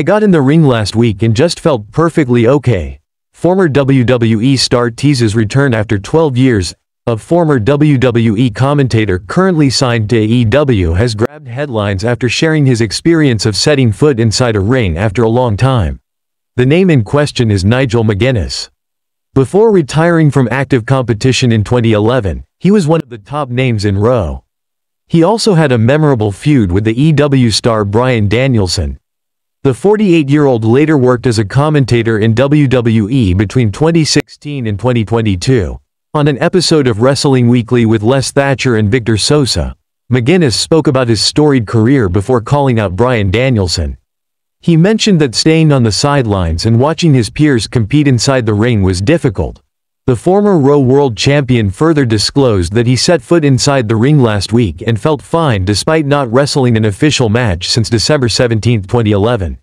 I got in the ring last week and just felt perfectly okay. Former WWE star teases return after 12 years, a former WWE commentator currently signed to AEW has grabbed headlines after sharing his experience of setting foot inside a ring after a long time. The name in question is Nigel McGuinness. Before retiring from active competition in 2011, he was one of the top names in row. He also had a memorable feud with the EW star Brian Danielson, the 48-year-old later worked as a commentator in WWE between 2016 and 2022. On an episode of Wrestling Weekly with Les Thatcher and Victor Sosa, McGinnis spoke about his storied career before calling out Brian Danielson. He mentioned that staying on the sidelines and watching his peers compete inside the ring was difficult, the former row world champion further disclosed that he set foot inside the ring last week and felt fine despite not wrestling an official match since December 17, 2011.